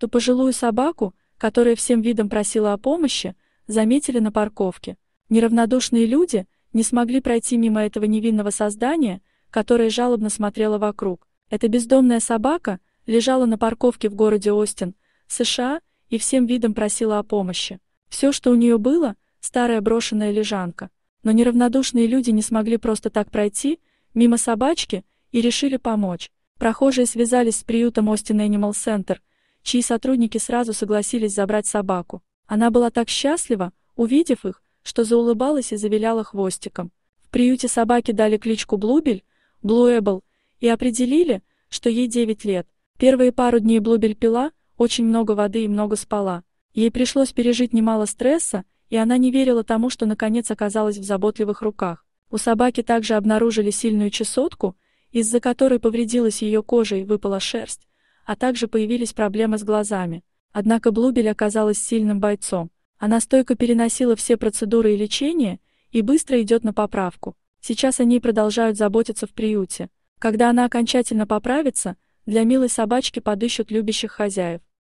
то пожилую собаку, которая всем видом просила о помощи, заметили на парковке. Неравнодушные люди не смогли пройти мимо этого невинного создания, которое жалобно смотрело вокруг. Эта бездомная собака лежала на парковке в городе Остин, США, и всем видом просила о помощи. Все, что у нее было, старая брошенная лежанка. Но неравнодушные люди не смогли просто так пройти, мимо собачки, и решили помочь. Прохожие связались с приютом Остин Animal Center – чьи сотрудники сразу согласились забрать собаку. Она была так счастлива, увидев их, что заулыбалась и завиляла хвостиком. В приюте собаки дали кличку Блубель, Блуэбл, и определили, что ей 9 лет. Первые пару дней Блубель пила, очень много воды и много спала. Ей пришлось пережить немало стресса, и она не верила тому, что наконец оказалась в заботливых руках. У собаки также обнаружили сильную чесотку, из-за которой повредилась ее кожа и выпала шерсть а также появились проблемы с глазами. Однако Блубель оказалась сильным бойцом. Она стойко переносила все процедуры и лечение, и быстро идет на поправку. Сейчас они продолжают заботиться в приюте. Когда она окончательно поправится, для милой собачки подыщут любящих хозяев.